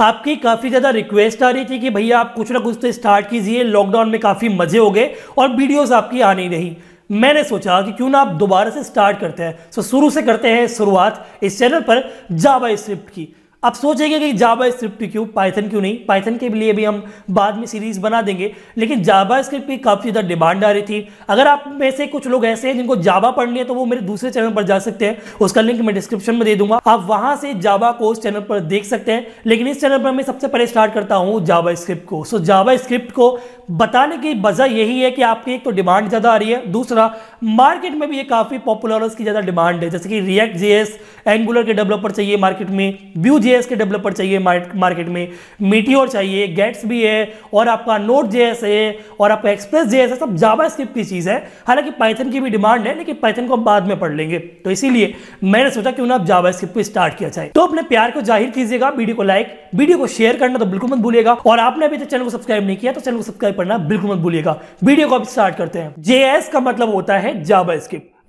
आपकी काफ़ी ज़्यादा रिक्वेस्ट आ रही थी कि भैया आप कुछ ना कुछ तो स्टार्ट कीजिए लॉकडाउन में काफ़ी मज़े हो गए और वीडियोस आपकी आ नहीं रही मैंने सोचा कि क्यों ना आप दोबारा से स्टार्ट करते हैं सो शुरू से करते हैं शुरुआत इस चैनल पर जावा स्क्रिप्ट की आप सोचेंगे कि जावा स्क्रिप्ट क्यों पाइथन क्यों नहीं पाइथन के लिए भी हम बाद में सीरीज बना देंगे लेकिन जावा स्क्रिप्ट की काफ़ी ज़्यादा डिमांड आ रही थी अगर आप में से कुछ लोग ऐसे हैं जिनको जावा पढ़नी है तो वो मेरे दूसरे चैनल पर जा सकते हैं उसका लिंक मैं डिस्क्रिप्शन में दे दूंगा आप वहां से जावा को उस चैनल पर देख सकते हैं लेकिन इस चैनल पर मैं सबसे पहले स्टार्ट करता हूँ जावा स्क्रिप्ट को सो जावा स्क्रिप्ट को बताने की वजह यही है कि आपकी एक तो डिमांड ज़्यादा आ रही है दूसरा मार्केट में भी ये काफ़ी पॉपुलर है उसकी ज़्यादा डिमांड है जैसे कि रिएक्ट जेएस एंगुलर के डेवलपर चाहिए मार्केट में व्यू एस के डेवलपर चाहिए मार्केट में मीटियोर चाहिए गेट्स भी है और आपका नोट जेएस है और आपका एक्सप्रेस जेएस है सब जावा स्क्रिप्ट की चीज़ है हालांकि पाइथन की भी डिमांड है लेकिन पाइथन को बाद में पढ़ लेंगे तो इसीलिए मैंने सोचा क्यों ना आप जावा स्क्रिप्ट को स्टार्ट किया जाए तो अपने प्यार को जाहिर कीजिएगा वीडियो को लाइक वीडियो को शेयर करना तो बिल्कुल मत भूलिएगा और आपने अभी तक चैनल को सब्सक्राइब नहीं किया तो चैनल को सब्सक्राइब करना बिल्कुल मत भूलिएगा वीडियो को आप स्टार्ट करते हैं जेएस का मतलब होता है है जावा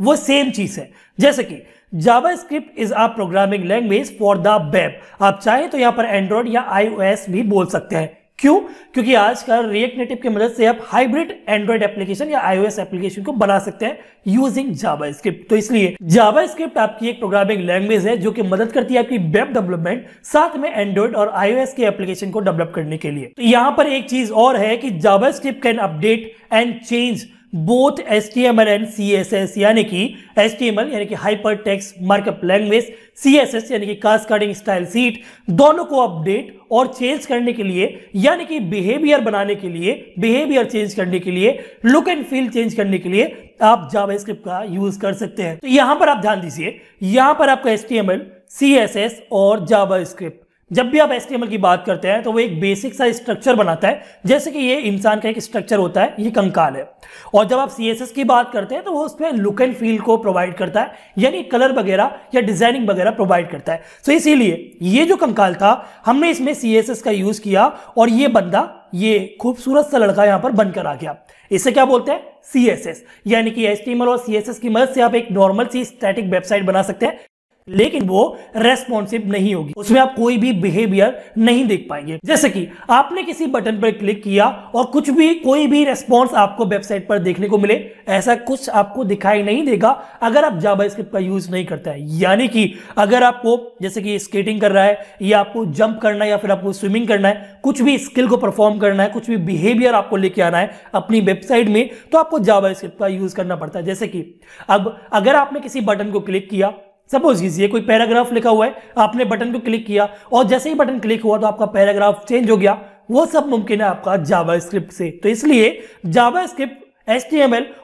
वो सेम चीज है जैसे कि JavaScript is a programming language for the web आप चाहे तो यहां पर एंड्रॉइड या आईओएस भी बोल सकते हैं क्यों क्योंकि आजकल रिएक्ट नेटिव की मदद से आप हाइब्रिड एंड्रॉइड एप्लीकेशन या आईओएस एप्लीकेशन को बना सकते हैं यूजिंग जावा स्क्रिप्ट तो इसलिए जावा स्क्रिप्ट आपकी एक प्रोग्रामिंग लैंग्वेज है जो कि मदद करती है आपकी वेब डेवलपमेंट साथ में एंड्रॉइड और आईओएस के एप्लीकेशन को डेवलप करने के लिए तो यहां पर एक चीज और है कि JavaScript can update and change both H T M L and C S S यानी कि एस टी एम एल यानी कि hypertext markup language C S S यानी कि कास्ट कार्डिंग स्टाइल सीट दोनों को अपडेट और change करने के लिए यानी कि बिहेवियर बनाने के लिए बिहेवियर चेंज करने के लिए लुक एंड फील चेंज करने के लिए आप जावास्क्रिप्ट का यूज कर सकते हैं तो यहां पर आप ध्यान दीजिए यहां पर आपका H T M L C S S और स्क्रिप्ट जब भी आप एस की बात करते हैं तो वो एक बेसिक सा स्ट्रक्चर बनाता है जैसे कि ये इंसान का एक स्ट्रक्चर होता है ये कंकाल है और जब आप सी की बात करते हैं तो वो उसमें लुक एंड फील को प्रोवाइड करता है यानी कलर वगैरह या डिजाइनिंग वगैरह प्रोवाइड करता है सो so इसीलिए ये जो कंकाल था हमने इसमें सी का यूज किया और ये बंदा ये खूबसूरत सा लड़का यहाँ पर बनकर आ गया इसे क्या बोलते हैं सी यानी कि एस और सी की मदद से आप एक नॉर्मल सी स्टैटिक वेबसाइट बना सकते हैं लेकिन वो रेस्पॉन्सिव नहीं होगी उसमें आप कोई भी बिहेवियर नहीं देख पाएंगे जैसे कि आपने किसी बटन पर क्लिक किया और कुछ भी कोई भी रेस्पॉन्स आपको वेबसाइट पर देखने को मिले ऐसा कुछ आपको दिखाई नहीं देगा अगर आप जावा का यूज नहीं करता है यानी कि अगर आपको जैसे कि स्केटिंग कर रहा है या आपको जंप करना है या फिर आपको स्विमिंग करना है कुछ भी स्किल को परफॉर्म करना है कुछ भी बिहेवियर आपको लेके आना है अपनी वेबसाइट में तो आपको जावा का यूज करना पड़ता है जैसे कि अब अगर आपने किसी बटन को क्लिक किया सपोज कीजिए कोई पैराग्राफ लिखा हुआ है आपने बटन को क्लिक किया और जैसे ही बटन क्लिक हुआ तो आपका पैराग्राफ चेंज हो गया वो सब मुमकिन है आपका जावा स्क्रिप्ट से तो इसलिए जावा स्क्रिप्ट एच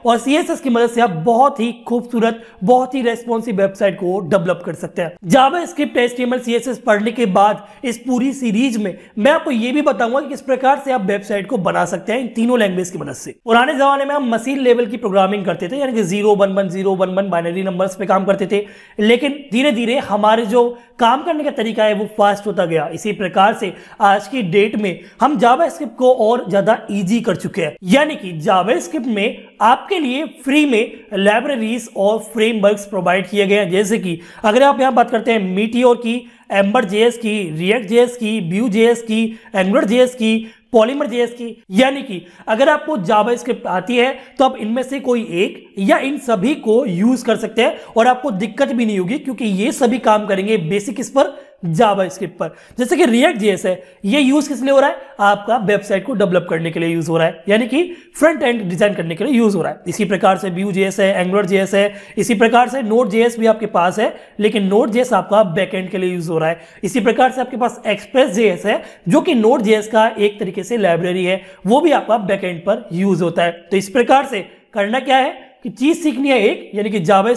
और CSS की मदद से आप बहुत ही खूबसूरत बहुत ही रेस्पॉन्सिव वेबसाइट को डेवलप कर सकते हैं जावा स्क्रिप्ट एच CSS पढ़ने के बाद इस पूरी सीरीज में मैं आपको ये भी बताऊंगा कि किस प्रकार से आप वेबसाइट को बना सकते हैं इन तीनों लैंग्वेज की मदद से पुराने जमाने में हम मशीन लेवल की प्रोग्रामिंग करते थे यानी कि zero one one zero one one binary number पर काम करते थे लेकिन धीरे धीरे हमारे जो काम करने का तरीका है वो फास्ट होता गया इसी प्रकार से आज की डेट में हम जावा को और ज्यादा ईजी कर चुके हैं यानी कि जावा में आपके लिए फ्री में लाइब्रेरीज और फ्रेमवर्क्स प्रोवाइड किए गए हैं जैसे कि अगर आप यहाँ बात करते हैं मीटियोर की एम्बर जेएस की रिएक्ट जेएस की ब्यू जेएस की एंग्रोड जेएस की पॉलीमर जेएस की यानी कि अगर आपको जावा स्क्रिप्ट आती है तो आप इनमें से कोई एक या इन सभी को यूज कर सकते हैं और आपको दिक्कत भी नहीं होगी क्योंकि ये सभी काम करेंगे बेसिक इस पर जावास्क्रिप्ट पर जैसे कि रिएक्ट जेएस है ये यूज किस लिए हो रहा है आपका वेबसाइट को डेवलप करने के लिए यूज हो रहा है यानी कि फ्रंट एंड डिजाइन करने के लिए यूज हो रहा है इसी प्रकार से व्यू जीएस है एंगुलर जेएस है इसी प्रकार से नोट जेएस भी आपके पास है लेकिन नोट जीएस आपका बैक एंड के लिए यूज हो रहा है इसी प्रकार से आपके पास एक्सप्रेस जीएस है जो कि नोट जीएस का एक तरीके से लाइब्रेरी है वो भी आपका बैक एंड पर यूज होता है तो इस प्रकार से करना क्या है कि चीज सीखनी है एक यानी कि जावा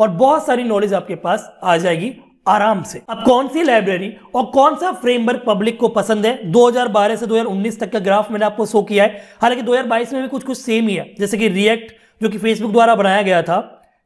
और बहुत सारी नॉलेज आपके पास आ जाएगी आराम से अब कौन सी लाइब्रेरी और कौन सा फ्रेमवर्क पब्लिक को पसंद है 2012 से 2019 तक का ग्राफ मैंने आपको शो किया है हालांकि 2022 में भी कुछ कुछ सेम ही है जैसे कि रिएक्ट जो कि फेसबुक द्वारा बनाया गया था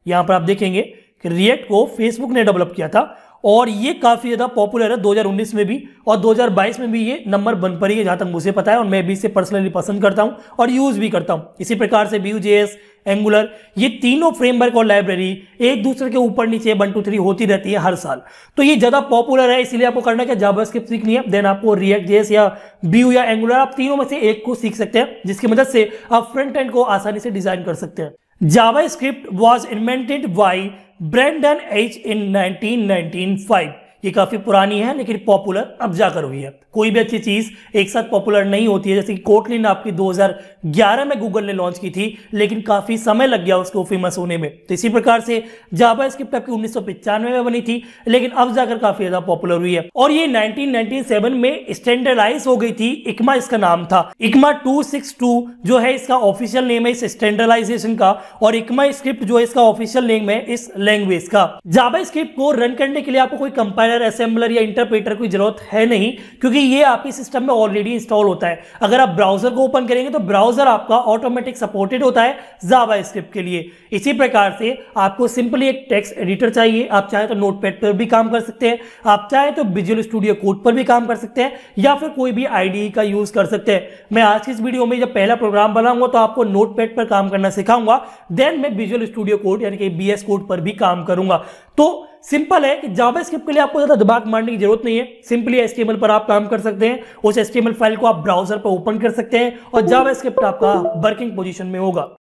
यहां पर आप देखेंगे कि रिएक्ट को फेसबुक ने डेवलप किया था और ये काफ़ी ज़्यादा पॉपुलर है 2019 में भी और 2022 में भी ये नंबर बन पर ही है जहाँ तक मुझे पता है और मैं भी इसे पर्सनली पसंद करता हूँ और यूज़ भी करता हूँ इसी प्रकार से व्यू जेएस एंगुलर ये तीनों फ्रेमवर्क और लाइब्रेरी एक दूसरे के ऊपर नीचे वन टू थ्री होती रहती है हर साल तो ये ज़्यादा पॉपुलर है इसलिए आपको करना क्या जाबर स्क्रिप्ट सीखनी है देन आपको रिएक्ट जेएस या व्यू या एंगुलर आप तीनों में से एक को सीख सकते हैं जिसकी मदद से आप फ्रंट एंड को आसानी से डिज़ाइन कर सकते हैं JavaScript was invented by Brandon H in 1995. ये काफ़ी पुरानी है लेकिन पॉपुलर अब जाकर हुई है कोई भी अच्छी चीज़ एक साथ पॉपुलर नहीं होती है जैसे कि कोटलिन आपकी 2011 में गूगल ने लॉन्च की थी लेकिन काफ़ी समय लग गया उसको फेमस होने में तो इसी प्रकार से जाबा स्क्रिप्ट आपकी उन्नीस में बनी थी लेकिन अब जाकर काफ़ी ज़्यादा पॉपुलर हुई है और ये नाइनटीन में स्टैंडर्डाइज हो गई थी इकमा इसका नाम था इकमा टू जो है इसका ऑफिशियल नेम है इस स्टैंडर्डाइजेशन का और इकमा स्क्रिप्ट जो है इसका ऑफिशियल नेम है इस लैंग्वेज का जाबा स्क्रिप्ट को रन करने के लिए आपको कोई कंपाइल कंपाइलर असेंबलर या इंटरप्रेटर की जरूरत है नहीं क्योंकि ये आपके सिस्टम में ऑलरेडी इंस्टॉल होता है अगर आप ब्राउजर को ओपन करेंगे तो ब्राउजर आपका ऑटोमेटिक सपोर्टेड होता है जावा स्क्रिप्ट के लिए इसी प्रकार से आपको सिंपली एक टेक्स्ट एडिटर चाहिए आप चाहे तो नोट पर भी काम कर सकते हैं आप चाहे तो विजुअल स्टूडियो कोड पर भी काम कर सकते हैं या फिर कोई भी आई का यूज कर सकते हैं मैं आज की इस वीडियो में जब पहला प्रोग्राम बनाऊंगा तो आपको नोट पर काम करना सिखाऊंगा देन मैं विजुअल स्टूडियो कोड यानी कि बी कोड पर भी काम करूंगा तो सिंपल है कि जावा स्क्रिप्ट के लिए आपको ज़्यादा दिमाग मारने की जरूरत नहीं है सिंपली एस पर आप काम कर सकते हैं उस एस फाइल को आप ब्राउजर पर ओपन कर सकते हैं और जावा आपका वर्किंग पोजिशन में होगा